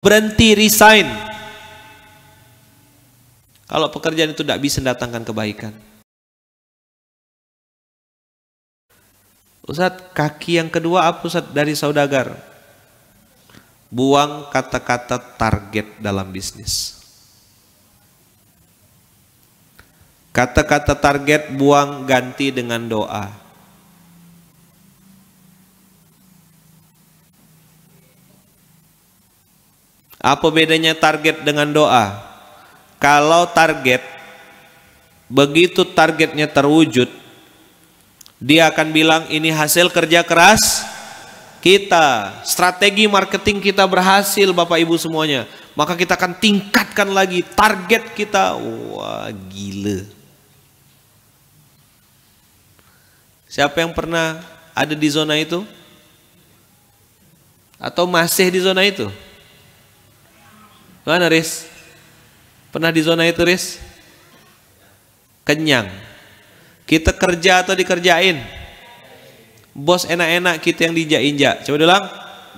berhenti resign kalau pekerjaan itu tidak bisa mendatangkan kebaikan. Ustaz, kaki yang kedua apa Ustaz dari saudagar? Buang kata-kata target dalam bisnis. Kata-kata target buang ganti dengan doa. Apa bedanya target dengan doa? Kalau target begitu targetnya terwujud, dia akan bilang ini hasil kerja keras kita, strategi marketing kita berhasil Bapak Ibu semuanya. Maka kita akan tingkatkan lagi target kita. Wah, gila. Siapa yang pernah ada di zona itu? Atau masih di zona itu? Mana Riz? Pernah di zona itu Riz? Kenyang. Kita kerja atau dikerjain? Bos enak-enak kita yang diinjak-injak. Coba ulang.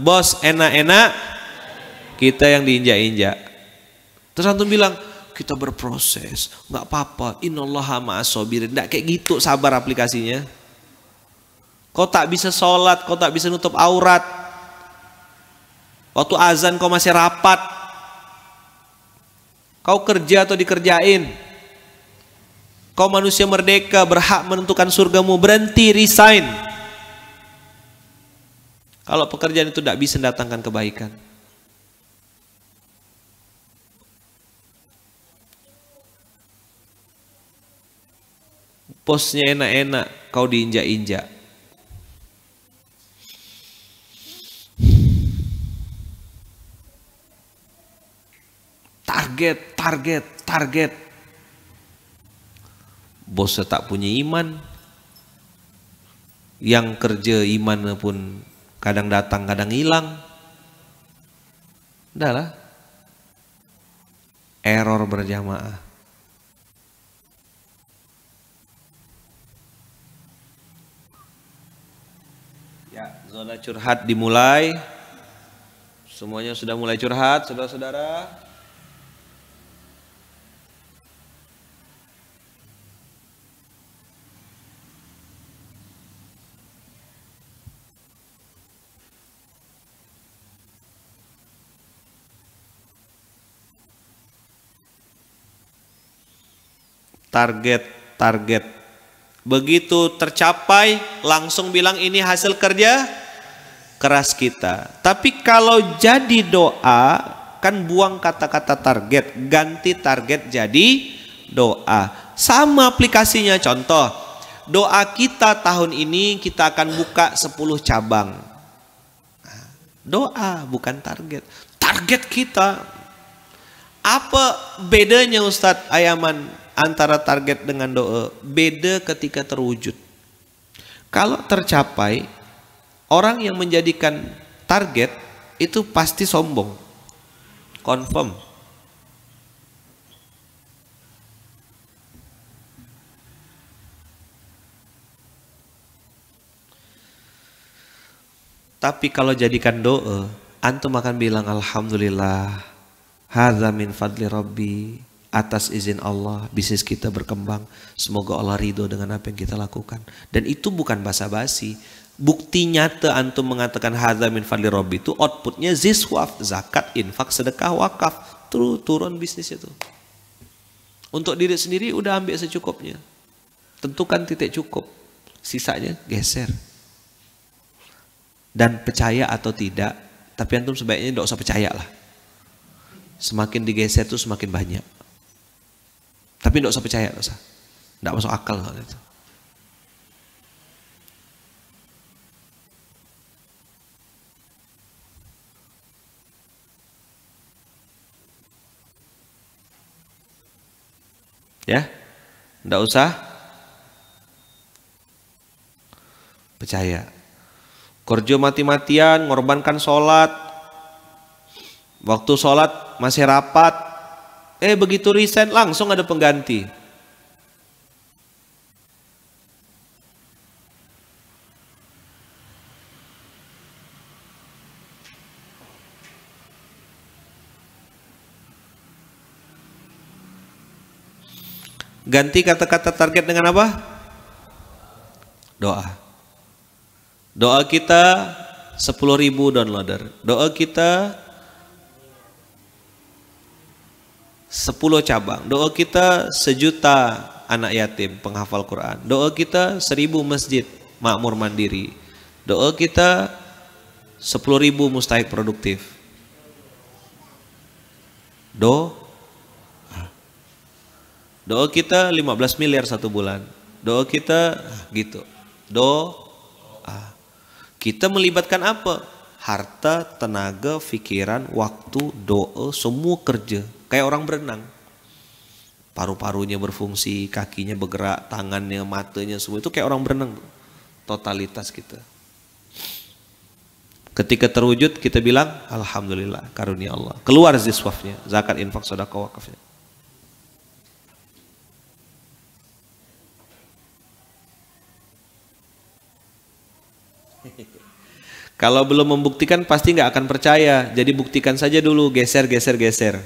Bos enak-enak kita yang diinjak-injak. Terus antum bilang, kita berproses, nggak apa-apa. Innallaha ma'asobirin. Nggak kayak gitu sabar aplikasinya. Kau tak bisa sholat, kau tak bisa nutup aurat. Waktu azan kau masih rapat, Kau kerja atau dikerjain. Kau manusia merdeka berhak menentukan surgamu. Berhenti resign. Kalau pekerjaan itu tidak bisa mendatangkan kebaikan. Posnya enak-enak, kau diinjak-injak. target, target, target. Bosnya tak punya iman. Yang kerja iman pun kadang datang, kadang hilang. Adalah error berjamaah. Ya, zona curhat dimulai. Semuanya sudah mulai curhat, saudara-saudara. target-target. Begitu tercapai, langsung bilang ini hasil kerja keras kita. Tapi kalau jadi doa, kan buang kata-kata target, ganti target jadi doa. Sama aplikasinya contoh, doa kita tahun ini kita akan buka 10 cabang. Doa bukan target. Target kita apa bedanya Ustadz Ayaman antara target dengan doa beda ketika terwujud. Kalau tercapai, orang yang menjadikan target itu pasti sombong. Confirm. Tapi kalau jadikan doa, antum akan bilang alhamdulillah, hadza min fadli rabbi, atas izin Allah bisnis kita berkembang. Semoga Allah ridho dengan apa yang kita lakukan. Dan itu bukan basa-basi. Bukti nyata antum mengatakan hadza min fadli rabbi itu outputnya ziswaf, zakat, infak, sedekah, wakaf. Terus turun bisnis itu. Untuk diri sendiri udah ambil secukupnya. Tentukan titik cukup. Sisanya geser. Dan percaya atau tidak, tapi antum sebaiknya tidak usah percaya lah. Semakin digeser tuh semakin banyak. Tapi tidak usah percaya, tidak usah. Tidak masuk akal hal itu. Ya, tidak usah percaya. Kerja mati-matian, ngorbankan sholat. Waktu sholat masih rapat, Eh begitu resign langsung ada pengganti. Ganti kata-kata target dengan apa? Doa. Doa kita 10.000 downloader. Doa kita sepuluh cabang. Doa kita sejuta anak yatim penghafal Quran. Doa kita seribu masjid makmur mandiri. Doa kita sepuluh ribu mustahik produktif. Do Doa kita lima belas miliar satu bulan. Doa kita gitu. Do ah. Kita melibatkan apa? harta, tenaga, pikiran, waktu, doa, semua kerja. Kayak orang berenang. Paru-parunya berfungsi, kakinya bergerak, tangannya, matanya, semua itu kayak orang berenang. Totalitas kita. Ketika terwujud kita bilang Alhamdulillah karunia Allah. Keluar ziswafnya, zakat, infak, sedekah, wakafnya. Kalau belum membuktikan pasti nggak akan percaya. Jadi buktikan saja dulu, geser, geser, geser.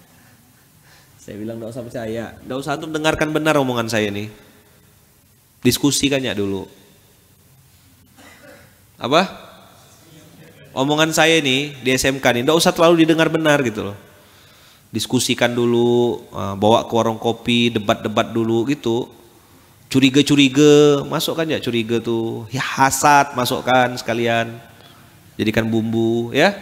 saya bilang nggak usah percaya. Nggak usah antum dengarkan benar omongan saya ini. Diskusikan ya dulu. Apa? Omongan saya ini di SMK ini nggak usah terlalu didengar benar gitu loh. Diskusikan dulu, eh, bawa ke warung kopi, debat-debat dulu gitu curiga-curiga masukkan ya curiga tuh ya, hasad masukkan sekalian jadikan bumbu ya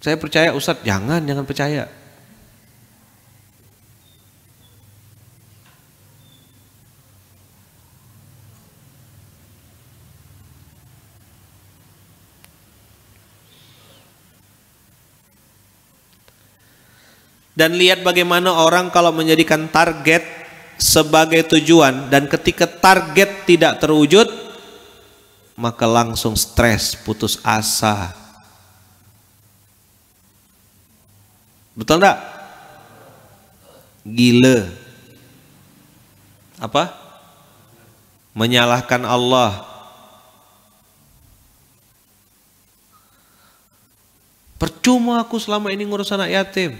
saya percaya Ustadz jangan jangan percaya dan lihat bagaimana orang kalau menjadikan target sebagai tujuan dan ketika target tidak terwujud maka langsung stres, putus asa. Betul enggak? Gila. Apa? Menyalahkan Allah. Percuma aku selama ini ngurus anak yatim.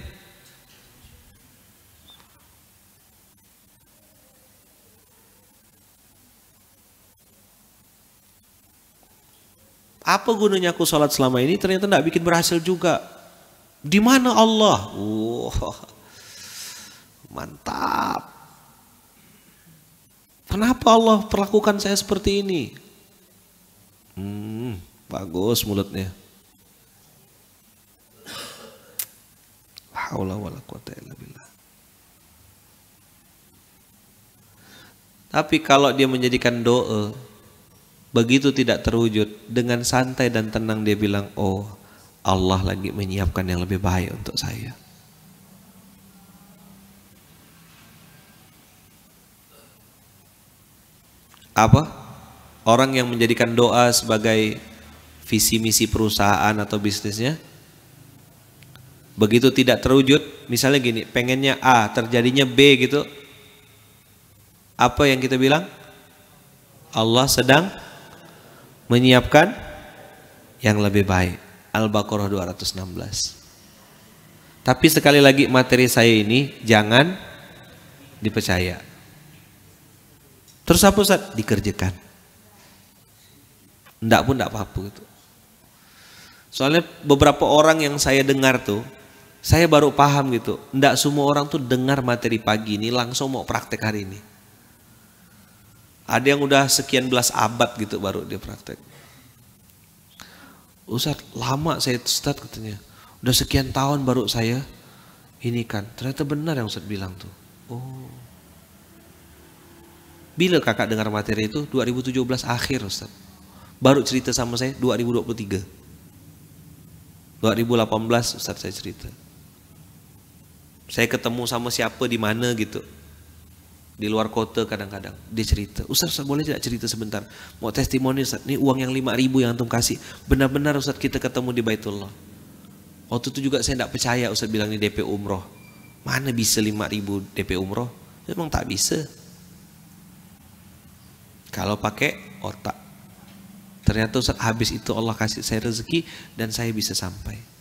Apa gunanya aku sholat selama ini ternyata tidak bikin berhasil juga. Di mana Allah? Wow, mantap. Kenapa Allah perlakukan saya seperti ini? Hmm, bagus mulutnya. Tapi kalau dia menjadikan doa Begitu tidak terwujud, dengan santai dan tenang dia bilang, "Oh, Allah lagi menyiapkan yang lebih baik untuk saya." Apa? Orang yang menjadikan doa sebagai visi misi perusahaan atau bisnisnya begitu tidak terwujud misalnya gini pengennya A terjadinya B gitu apa yang kita bilang Allah sedang menyiapkan yang lebih baik. Al-Baqarah 216. Tapi sekali lagi materi saya ini jangan dipercaya. Terus apa Ustaz? Dikerjakan. Enggak pun enggak apa-apa gitu. Soalnya beberapa orang yang saya dengar tuh, saya baru paham gitu. Enggak semua orang tuh dengar materi pagi ini langsung mau praktek hari ini. Ada yang udah sekian belas abad gitu baru dia praktek. Ustaz lama saya start katanya. Udah sekian tahun baru saya ini kan. Ternyata benar yang Ustaz bilang tuh. Oh. Bila kakak dengar materi itu 2017 akhir Ustaz. Baru cerita sama saya 2023. 2018 Ustaz saya cerita. Saya ketemu sama siapa di mana gitu di luar kota kadang-kadang dia cerita Ustaz, Ustaz boleh tidak cerita sebentar mau testimoni Ustaz ini uang yang 5 ribu yang antum kasih benar-benar Ustaz kita ketemu di Baitullah waktu itu juga saya tidak percaya Ustaz bilang ini DP umroh mana bisa 5 ribu DP umroh memang tak bisa kalau pakai otak ternyata Ustaz habis itu Allah kasih saya rezeki dan saya bisa sampai